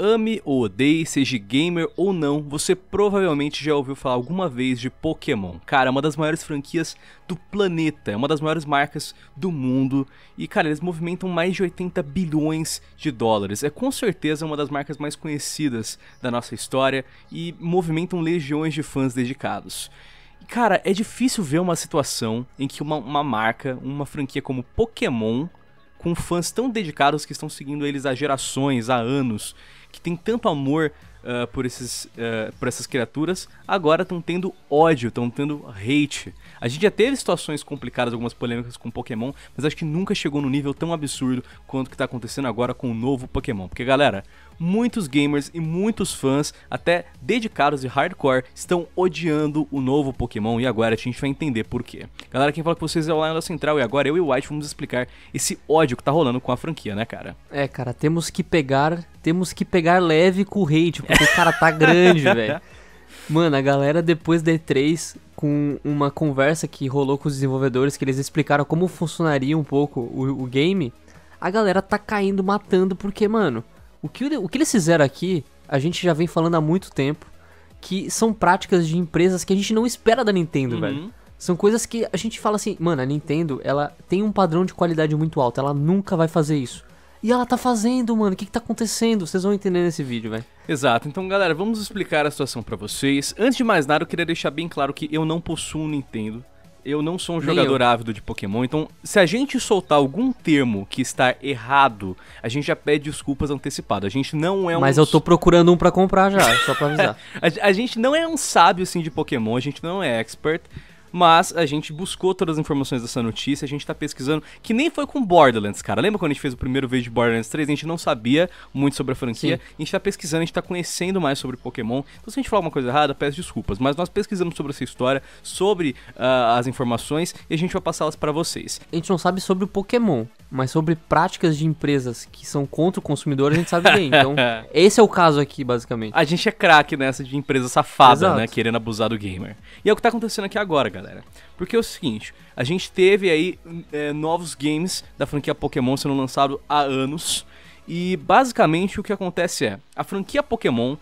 Ame ou odeie, seja gamer ou não, você provavelmente já ouviu falar alguma vez de Pokémon. Cara, é uma das maiores franquias do planeta, é uma das maiores marcas do mundo e, cara, eles movimentam mais de 80 bilhões de dólares. É com certeza uma das marcas mais conhecidas da nossa história e movimentam legiões de fãs dedicados. E, cara, é difícil ver uma situação em que uma, uma marca, uma franquia como Pokémon, com fãs tão dedicados que estão seguindo eles há gerações, há anos, que tem tanto amor uh, por, esses, uh, por essas criaturas, agora estão tendo ódio, estão tendo hate. A gente já teve situações complicadas, algumas polêmicas com Pokémon, mas acho que nunca chegou no nível tão absurdo quanto que está acontecendo agora com o novo Pokémon. Porque, galera, muitos gamers e muitos fãs, até dedicados e hardcore, estão odiando o novo Pokémon e agora a gente vai entender por quê. Galera, quem fala com vocês é o Lionel Central e agora eu e o White vamos explicar esse ódio que tá rolando com a franquia, né, cara? É, cara, temos que pegar, temos que pegar pegar leve com o hate, tipo, porque o cara tá grande, velho. Mano, a galera depois da E3, com uma conversa que rolou com os desenvolvedores, que eles explicaram como funcionaria um pouco o, o game, a galera tá caindo matando, porque, mano, o que, o que eles fizeram aqui, a gente já vem falando há muito tempo, que são práticas de empresas que a gente não espera da Nintendo, uhum. velho. São coisas que a gente fala assim, mano, a Nintendo, ela tem um padrão de qualidade muito alto, ela nunca vai fazer isso. E ela tá fazendo, mano. O que, que tá acontecendo? Vocês vão entender nesse vídeo, velho. Exato. Então, galera, vamos explicar a situação para vocês. Antes de mais nada, eu queria deixar bem claro que eu não possuo um Nintendo. Eu não sou um jogador ávido de Pokémon, então se a gente soltar algum termo que está errado, a gente já pede desculpas antecipadas. A gente não é um. Mas eu tô procurando um para comprar já, só pra avisar. a, a, gente não é um sábio assim de Pokémon, a gente não é expert mas a gente buscou todas as informações dessa notícia, a gente tá pesquisando, que nem foi com Borderlands, cara. Lembra quando a gente fez o primeiro vídeo de Borderlands 3? A gente não sabia muito sobre a franquia, Sim. a gente tá pesquisando, a gente tá conhecendo mais sobre Pokémon. Então, se a gente falar alguma coisa errada, peço desculpas, mas nós pesquisamos sobre essa história, sobre uh, as informações e a gente vai passá-las para vocês. A gente não sabe sobre o Pokémon, mas sobre práticas de empresas que são contra o consumidor, a gente sabe bem. Então, esse é o caso aqui, basicamente. A gente é craque nessa de empresa safada, né? Exato. né? Querendo abusar do gamer. E é o que tá acontecendo aqui agora, galera galera. Porque é o seguinte, a gente teve aí é, novos games da franquia Pokémon sendo lançados há anos. E basicamente o que acontece é, a franquia Pokémon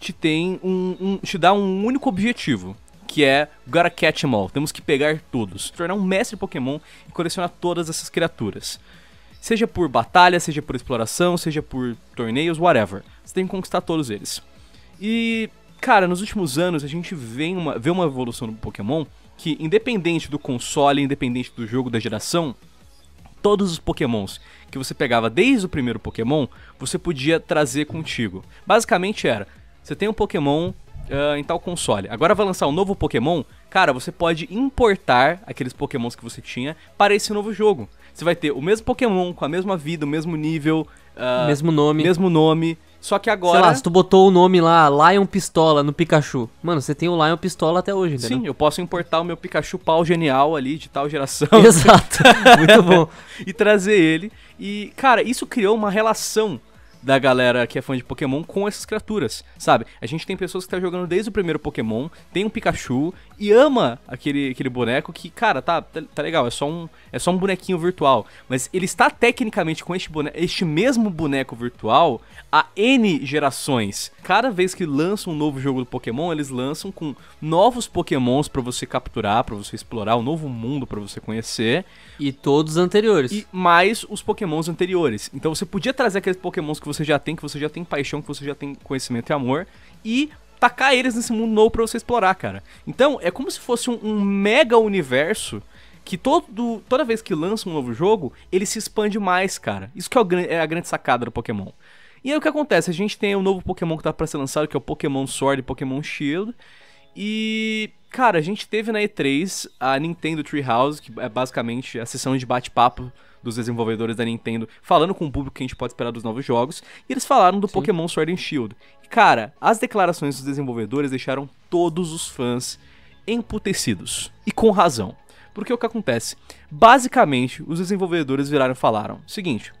te tem um, um te dá um único objetivo, que é Gotta Catch Em All. Temos que pegar todos, tornar um mestre Pokémon e colecionar todas essas criaturas. Seja por batalha, seja por exploração, seja por torneios, whatever. Você tem que conquistar todos eles. E, cara, nos últimos anos a gente vê uma, vê uma evolução no Pokémon que, independente do console, independente do jogo da geração, todos os pokémons que você pegava desde o primeiro pokémon, você podia trazer contigo. Basicamente era, você tem um pokémon uh, em tal console, agora vai lançar um novo pokémon, cara, você pode importar aqueles pokémons que você tinha para esse novo jogo. Você vai ter o mesmo pokémon, com a mesma vida, o mesmo nível... Uh, mesmo nome. Mesmo nome só que agora. Sei lá, se tu botou o nome lá, Lion Pistola no Pikachu. Mano, você tem o Lion Pistola até hoje, né? Sim, eu posso importar o meu Pikachu pau genial ali de tal geração. Exato. Muito bom. e trazer ele. E, cara, isso criou uma relação da galera que é fã de Pokémon com essas criaturas, sabe? A gente tem pessoas que tá jogando desde o primeiro Pokémon, tem um Pikachu e ama aquele, aquele boneco que, cara, tá, tá, tá legal, é só, um, é só um bonequinho virtual. Mas ele está tecnicamente com este, boneco, este mesmo boneco virtual há N gerações. Cada vez que lança um novo jogo do Pokémon, eles lançam com novos Pokémons para você capturar, para você explorar, um novo mundo para você conhecer. E todos os anteriores. E mais os Pokémons anteriores. Então você podia trazer aqueles Pokémons que você você já tem, que você já tem paixão, que você já tem conhecimento e amor, e tacar eles nesse mundo novo pra você explorar, cara. Então, é como se fosse um, um mega universo que todo, toda vez que lança um novo jogo, ele se expande mais, cara. Isso que é, o, é a grande sacada do Pokémon. E aí o que acontece? A gente tem o um novo Pokémon que tá pra ser lançado, que é o Pokémon Sword e Pokémon Shield. E, cara, a gente teve na E3 a Nintendo Treehouse, que é basicamente a sessão de bate-papo dos desenvolvedores da Nintendo, falando com o público que a gente pode esperar dos novos jogos, e eles falaram do Sim. Pokémon Sword and Shield. E, cara, as declarações dos desenvolvedores deixaram todos os fãs emputecidos. E com razão. Porque o que acontece? Basicamente, os desenvolvedores viraram e falaram: seguinte,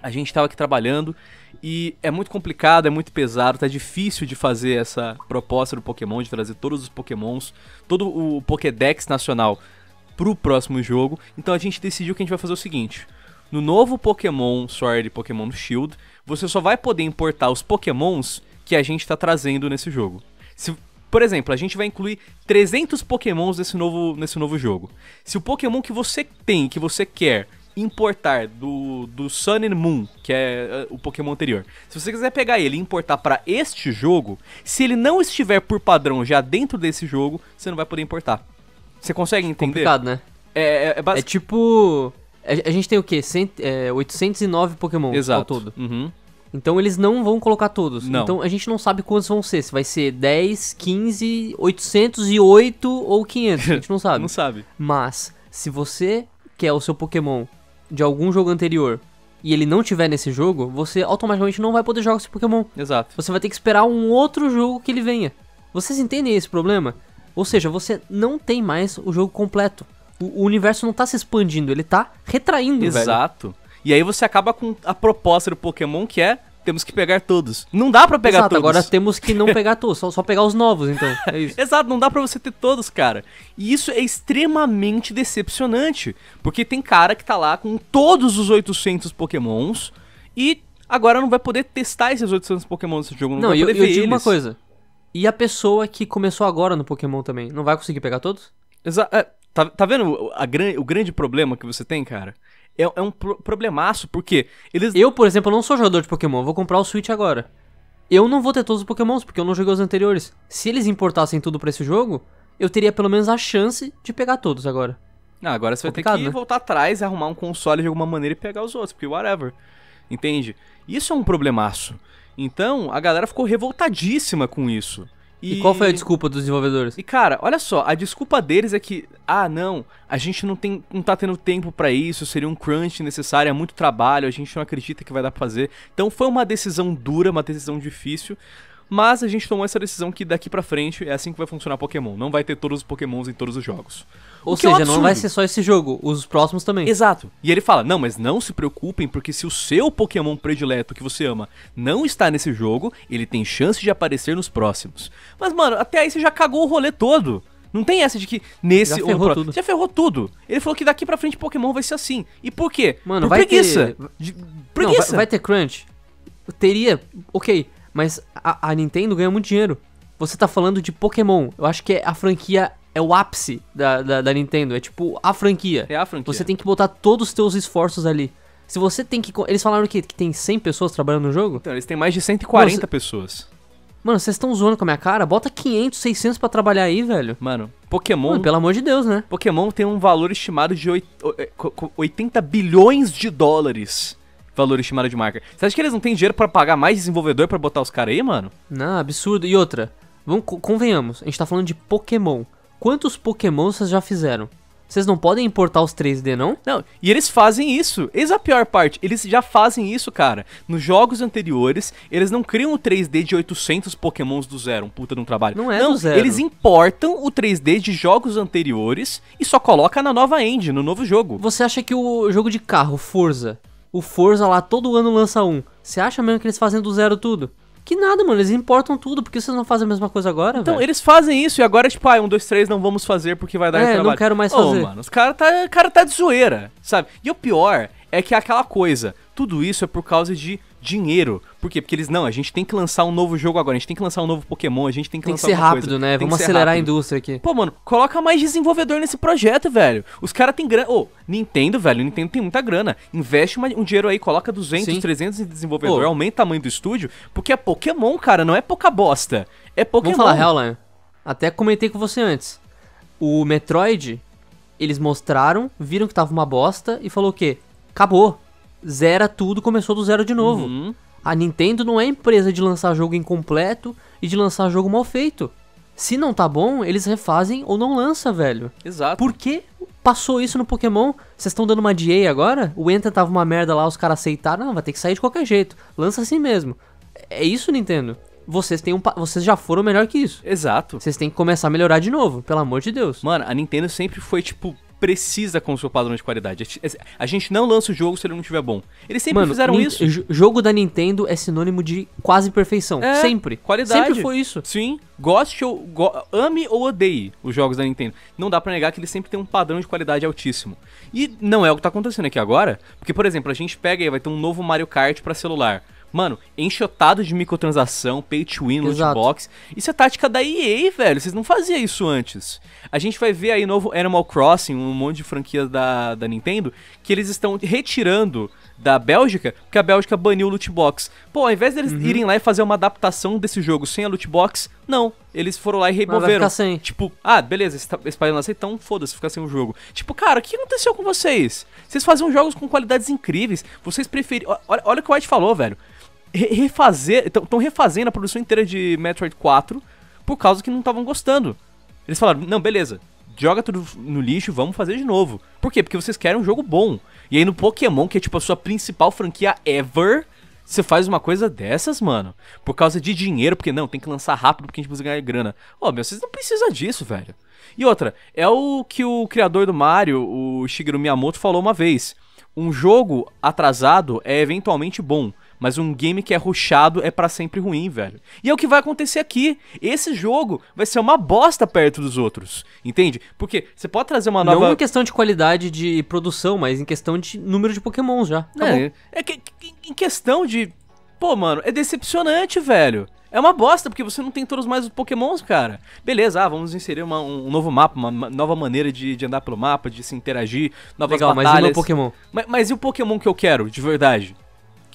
a gente estava aqui trabalhando e é muito complicado, é muito pesado, tá difícil de fazer essa proposta do Pokémon, de trazer todos os Pokémons, todo o Pokédex nacional pro próximo jogo. Então a gente decidiu que a gente vai fazer o seguinte: no novo Pokémon Sword e Pokémon Shield, você só vai poder importar os Pokémons que a gente está trazendo nesse jogo. Se, por exemplo, a gente vai incluir 300 Pokémons nesse novo, nesse novo jogo. Se o Pokémon que você tem, que você quer importar do, do Sun and Moon, que é uh, o Pokémon anterior. Se você quiser pegar ele e importar para este jogo, se ele não estiver por padrão já dentro desse jogo, você não vai poder importar. Você consegue entender? Complicado, né? É, é, é, basic... é tipo. É, a, gente tem o quê? Cent... É, 809 Pokémon Exato. ao todo. Uhum. Então eles não vão colocar todos. Não. Então a gente não sabe quantos vão ser. Se vai ser 10, 15, 808 ou 500. A gente não sabe. não sabe. Mas se você quer o seu Pokémon de algum jogo anterior e ele não tiver nesse jogo, você automaticamente não vai poder jogar esse Pokémon. Exato. Você vai ter que esperar um outro jogo que ele venha. Vocês entendem esse problema? Ou seja, você não tem mais o jogo completo. O, o universo não tá se expandindo, ele tá retraindo, Exato. Velho. E aí você acaba com a proposta do Pokémon que é temos que pegar todos. Não dá para pegar Exato, todos. agora temos que não pegar todos, só, só pegar os novos, então. É isso. Exato, não dá para você ter todos, cara. E isso é extremamente decepcionante, porque tem cara que tá lá com todos os 800 Pokémons e agora não vai poder testar esses 800 Pokémons nesse jogo, não, não vai eu, poder eu ver digo eles. uma coisa. E a pessoa que começou agora no Pokémon também, não vai conseguir pegar todos? Exa é, tá, tá vendo a, o grande problema que você tem, cara? É, é um pro problemaço, porque eles. Eu, por exemplo, não sou jogador de Pokémon, vou comprar o Switch agora. Eu não vou ter todos os Pokémons, porque eu não joguei os anteriores. Se eles importassem tudo para esse jogo, eu teria pelo menos a chance de pegar todos agora. Ah, agora você vai ter que né? voltar atrás, arrumar um console de alguma maneira e pegar os outros, porque whatever. Entende? Isso é um problemaço. Então, a galera ficou revoltadíssima com isso. E... e... qual foi a desculpa dos desenvolvedores? E cara, olha só, a desculpa deles é que, ah, não, a gente não, tem, não tá tendo tempo para isso, seria um crunch necessário, é muito trabalho, a gente não acredita que vai dar pra fazer. Então foi uma decisão dura, uma decisão difícil, mas a gente tomou essa decisão que daqui para frente é assim que vai funcionar Pokémon. Não vai ter todos os Pokémons em todos os jogos. Ou seja, é um não vai ser só esse jogo, os próximos também. Exato. E ele fala: não, mas não se preocupem, porque se o seu Pokémon predileto que você ama não está nesse jogo, ele tem chance de aparecer nos próximos. Mas, mano, até aí você já cagou o rolê todo. Não tem essa de que nesse já ferrou, já ferrou tudo. Ele falou que daqui pra frente Pokémon vai ser assim. E por quê? Mano, por vai preguiça. Ter... De... Preguiça. Não, vai, vai, ter crunch. Teria, ok, mas a, a Nintendo ganha muito dinheiro. Você tá falando de Pokémon. Eu acho que é a franquia é o ápice da, da, da, Nintendo. É tipo a franquia. É a franquia. Você tem que botar todos os teus esforços ali. Se você tem que. Eles falaram o quê? Que tem 100 pessoas trabalhando no jogo? Então, eles têm mais de 140 Mano, pessoas. Mano, vocês estão zoando com a minha cara? Bota 500, 600 para trabalhar aí, velho. Mano, Pokémon. Mano, pelo amor de Deus, né? Pokémon tem um valor estimado de 8, 80 é, bilhões de dólares valor estimado de marca. Você acha que eles não têm dinheiro para pagar mais desenvolvedor para botar os caras aí, mano? Não, absurdo. E outra, vamos, convenhamos, a gente tá falando de Pokémon. Quantos Pokémon vocês já fizeram? Vocês não podem importar os 3D, não? Não, e eles fazem isso. Eis a pior parte. Eles já fazem isso, cara. Nos jogos anteriores, eles não criam o 3D de 800 pokémons do zero. Um puta de um trabalho. Não é não, do zero. Eles importam o 3D de jogos anteriores e só coloca na nova engine, no novo jogo. Você acha que o jogo de carro, Forza, o Forza lá todo ano lança um. Você acha mesmo que eles fazem do zero tudo? Que nada, mano, eles importam tudo, porque vocês não fazem a mesma coisa agora, Então, véio? eles fazem isso e agora, tipo, ah, um, dois, três, não vamos fazer porque vai dar é, trabalho. É, não quero mais oh, fazer. mano, os cara tá, cara tá de zoeira, sabe? E o pior é que é aquela coisa, tudo isso é por causa de dinheiro. Por quê? Porque eles, não, a gente tem que lançar um novo jogo agora, a gente tem que lançar um novo Pokémon, a gente tem que tem lançar que ser rápido, coisa. né? Tem Vamos acelerar rápido. a indústria aqui. Pô, mano, coloca mais desenvolvedor nesse projeto, velho. Os caras têm grana. Ô, oh, Nintendo, velho, Nintendo tem muita grana. Investe uma, um dinheiro aí, coloca 200, Sim. 300 em desenvolvedor, oh. aumenta o tamanho do estúdio, porque é Pokémon, cara, não é pouca bosta. É Pokémon. Vamos falar real, né? Até comentei com você antes. O Metroid, eles mostraram, viram que tava uma bosta e falou o quê? Acabou zera tudo, começou do zero de novo. Uhum. A Nintendo não é empresa de lançar jogo incompleto e de lançar jogo mal feito. Se não tá bom, eles refazem ou não lança, velho. Exato. Por que passou isso no Pokémon? Vocês estão dando uma DA agora? O Enter tava uma merda lá, os caras aceitaram. Não, vai ter que sair de qualquer jeito. Lança assim mesmo. É isso, Nintendo. Vocês, têm um vocês já foram melhor que isso. Exato. Vocês têm que começar a melhorar de novo, pelo amor de Deus. Mano, a Nintendo sempre foi, tipo, precisa com o seu padrão de qualidade. A gente não lança o jogo se ele não estiver bom. Eles sempre Mano, fizeram isso. Jogo da Nintendo é sinônimo de quase perfeição. É, sempre. Qualidade. Sempre foi isso. Sim. Goste ou. Go, ame ou odeie os jogos da Nintendo. Não dá para negar que eles sempre têm um padrão de qualidade altíssimo. E não é o que tá acontecendo aqui agora. Porque, por exemplo, a gente pega e vai ter um novo Mario Kart para celular. Mano, enxotado de microtransação, pay to win, loot box. Isso é tática da EA, velho. Vocês não faziam isso antes. A gente vai ver aí novo Animal Crossing, um monte de franquia da, da Nintendo, que eles estão retirando da Bélgica, porque a Bélgica baniu o loot box. Pô, ao invés deles uhum. irem lá e fazer uma adaptação desse jogo sem a loot box, não. Eles foram lá e removeram. vai ficar sem. Tipo, ah, beleza, esse país não aceita, então foda-se, ficar sem o jogo. Tipo, cara, o que aconteceu com vocês? Vocês faziam jogos com qualidades incríveis, vocês preferiam. Olha, olha o que o White falou, velho refazer. Estão refazendo a produção inteira de Metroid 4 por causa que não estavam gostando. Eles falaram, não, beleza, joga tudo no lixo, vamos fazer de novo. Por quê? Porque vocês querem um jogo bom. E aí no Pokémon, que é tipo a sua principal franquia ever, você faz uma coisa dessas, mano. Por causa de dinheiro, porque não, tem que lançar rápido porque a gente precisa ganhar grana. Ó, oh, meu, vocês não precisam disso, velho. E outra, é o que o criador do Mario, o Shigeru Miyamoto, falou uma vez. Um jogo atrasado é eventualmente bom. Mas um game que é ruxado é para sempre ruim, velho. E é o que vai acontecer aqui. Esse jogo vai ser uma bosta perto dos outros. Entende? Porque você pode trazer uma nova. Não em questão de qualidade de produção, mas em questão de número de pokémons já. É, Acabou. É, é que, em questão de. Pô, mano, é decepcionante, velho. É uma bosta, porque você não tem todos mais os pokémons, cara. Beleza, ah, vamos inserir uma, um, novo mapa, uma nova maneira de, de, andar pelo mapa, de se interagir, novas Legal, batalhas. mas e o Pokémon? Mas, mas e o Pokémon que eu quero, de verdade?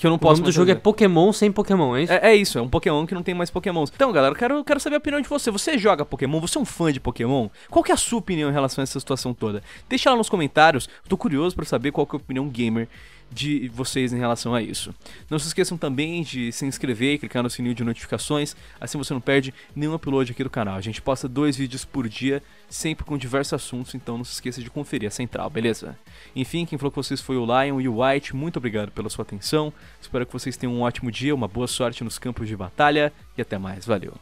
Que eu não posso. O nome do jogo é Pokémon sem Pokémon, é isso? É, é, isso, é um Pokémon que não tem mais Pokémons. Então, galera, eu quero, quero saber a opinião de você. Você joga Pokémon? Você é um fã de Pokémon? Qual que é a sua opinião em relação a essa situação toda? Deixa lá nos comentários. Eu tô curioso para saber qual que é a opinião gamer de vocês em relação a isso. Não se esqueçam também de se inscrever e clicar no sininho de notificações, assim você não perde nenhum upload aqui do canal. A gente posta dois vídeos por dia, sempre com diversos assuntos, então não se esqueça de conferir a central, beleza? Enfim, quem falou com vocês foi o Lion e o White, muito obrigado pela sua atenção, espero que vocês tenham um ótimo dia, uma boa sorte nos campos de batalha e até mais, valeu!